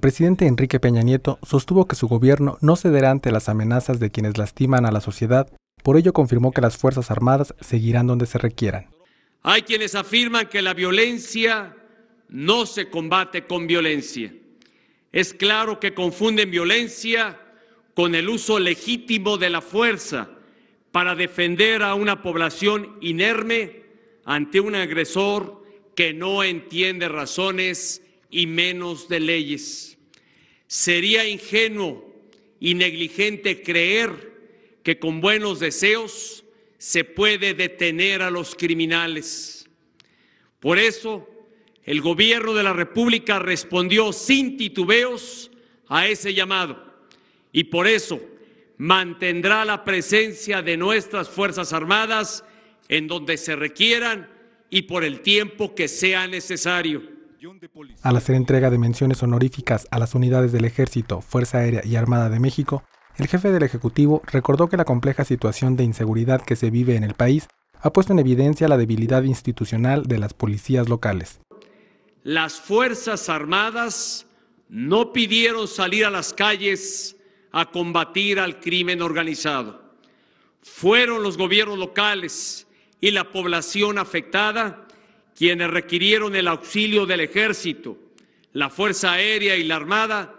El presidente Enrique Peña Nieto sostuvo que su gobierno no cederá ante las amenazas de quienes lastiman a la sociedad, por ello confirmó que las Fuerzas Armadas seguirán donde se requieran. Hay quienes afirman que la violencia no se combate con violencia. Es claro que confunden violencia con el uso legítimo de la fuerza para defender a una población inerme ante un agresor que no entiende razones y menos de leyes. Sería ingenuo y negligente creer que con buenos deseos se puede detener a los criminales. Por eso, el gobierno de la República respondió sin titubeos a ese llamado y por eso mantendrá la presencia de nuestras Fuerzas Armadas en donde se requieran y por el tiempo que sea necesario. Al hacer entrega de menciones honoríficas a las unidades del Ejército, Fuerza Aérea y Armada de México, el jefe del Ejecutivo recordó que la compleja situación de inseguridad que se vive en el país ha puesto en evidencia la debilidad institucional de las policías locales. Las Fuerzas Armadas no pidieron salir a las calles a combatir al crimen organizado. Fueron los gobiernos locales y la población afectada quienes requirieron el auxilio del ejército, la Fuerza Aérea y la Armada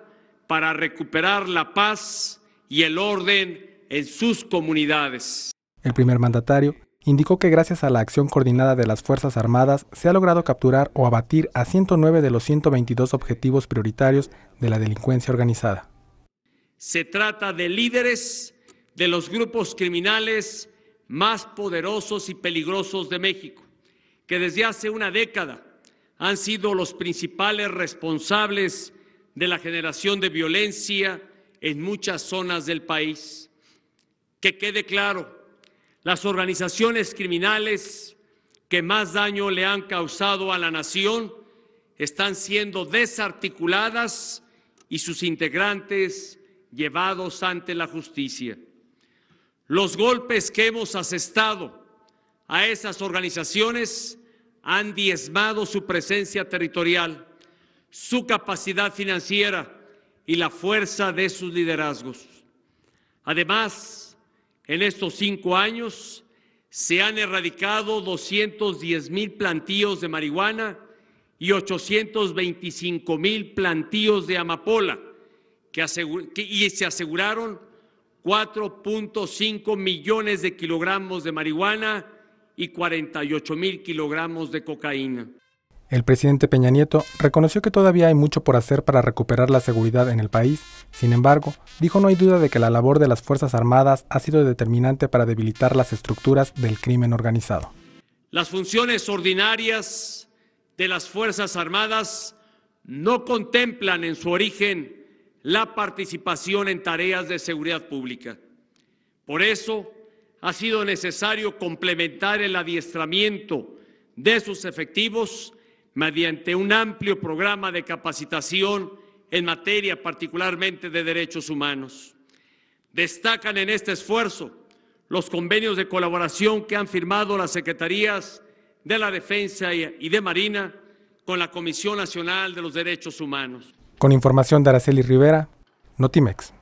para recuperar la paz y el orden en sus comunidades. El primer mandatario indicó que gracias a la acción coordinada de las Fuerzas Armadas se ha logrado capturar o abatir a 109 de los 122 objetivos prioritarios de la delincuencia organizada. Se trata de líderes de los grupos criminales más poderosos y peligrosos de México que desde hace una década han sido los principales responsables de la generación de violencia en muchas zonas del país. Que quede claro, las organizaciones criminales que más daño le han causado a la nación están siendo desarticuladas y sus integrantes llevados ante la justicia. Los golpes que hemos asestado a esas organizaciones han diezmado su presencia territorial, su capacidad financiera y la fuerza de sus liderazgos. Además, en estos cinco años se han erradicado 210 mil plantíos de marihuana y 825 mil plantíos de amapola, y se aseguraron 4.5 millones de kilogramos de marihuana y 48 mil kilogramos de cocaína. El presidente Peña Nieto reconoció que todavía hay mucho por hacer para recuperar la seguridad en el país, sin embargo, dijo no hay duda de que la labor de las Fuerzas Armadas ha sido determinante para debilitar las estructuras del crimen organizado. Las funciones ordinarias de las Fuerzas Armadas no contemplan en su origen la participación en tareas de seguridad pública. Por eso, ha sido necesario complementar el adiestramiento de sus efectivos mediante un amplio programa de capacitación en materia particularmente de derechos humanos. Destacan en este esfuerzo los convenios de colaboración que han firmado las Secretarías de la Defensa y de Marina con la Comisión Nacional de los Derechos Humanos. Con información de Araceli Rivera, Notimex.